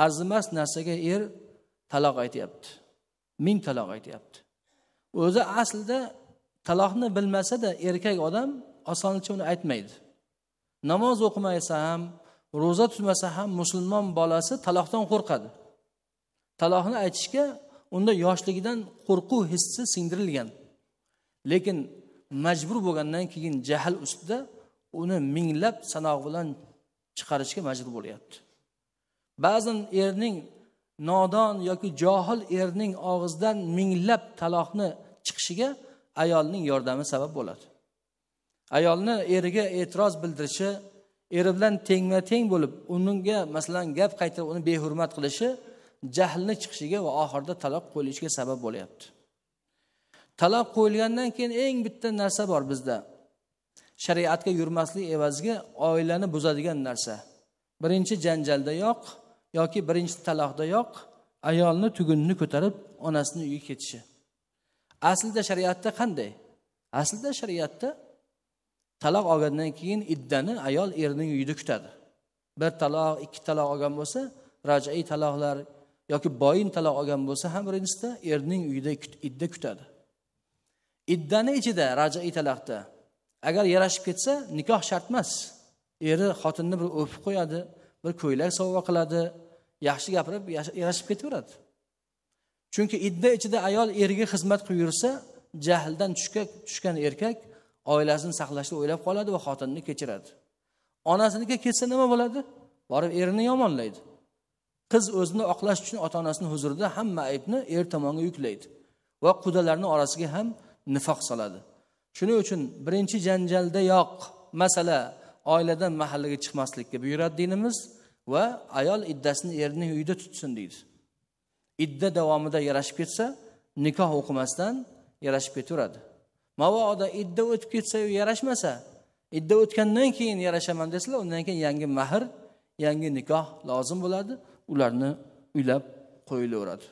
arzimas narsaga er taloq aytyapti ming taloq aytyapti o'zi aslida taloqni bilmasada erkak odam osonlikcha uni aytmaydi namoz o'qimasa ham ro'za tutmasa ham musulmon bolasi taloqdan qo'rqadi taloqni aytishga unda yoshligidan qo'rquv hissi singdirilgan lekin majbur bo'lgandan keyin jahl ustida uni minglab sanoq bilan chiqarishga majbur bo'lyapti ba'zan erning nodon yoki johil erning og'zidan minglab taloqni chiqishiga ayolning yordami sabab bo'ladi ayolni eriga e'tiroz bildirishi eri bilan tengma teng bo'lib unga masalan gap qaytarib uni behurmat qilishi jahlni chiqishiga va oxirida taloq qo'yilishiga sabab bo'lyapti taloq qo'yilgandan keyin eng bitta narsa bor bizda shariatga yurmaslik evaziga oilani buzadigan narsa birinchi janjaldayoq yoki birinchi taloqdayoq ayolni tugunini ko'tarib onasini uyiga ketishi aslida shariatda qanday aslida shariatda taloq olgandan keyin iddani ayol erining uyida kutadi bir taloq ikki taloq olgan bo'lsa rajai taloqlar yoki boyin taloq olgan bo'lsa ham birinchisida erning uyida idda kutadi iddani ichida rajai taloqda agar yarashib ketsa nikoh shart emas eri xotinni bir o'pib qo'yadi bir ko'ylak sovg'a qiladi yaxshi gapirib yarashib ketaveradi chunki idda ichida ayol eriga xizmat qilib yursa jahldan tushgan erkak oilasini saqlashni o'ylab qoladi va xotinini kechiradi onasiniki ketsa nima bo'ladi borib erini yomonlaydi qiz o'zini oqlash uchun ota onasini huzurida hamma aybni er tomonga yuklaydi va qudalarni orasiga ham nifoq soladi shuning uchun birinchi janjaldayoq masala oiladan mahallaga chiqmaslikka buyuradi dinimiz va ayol iddasini erining uyida tutsin deydi idda davomida yarashib ketsa nikoh o'qimasdan yarashib ketaveradi mabodo idda o'tib ketsa yarashmasa idda o'tgandan keyin yarashaman desalar undan keyin yangi mahr yangi nikoh lozim bo'ladi ularni uylab qo'yilaveradi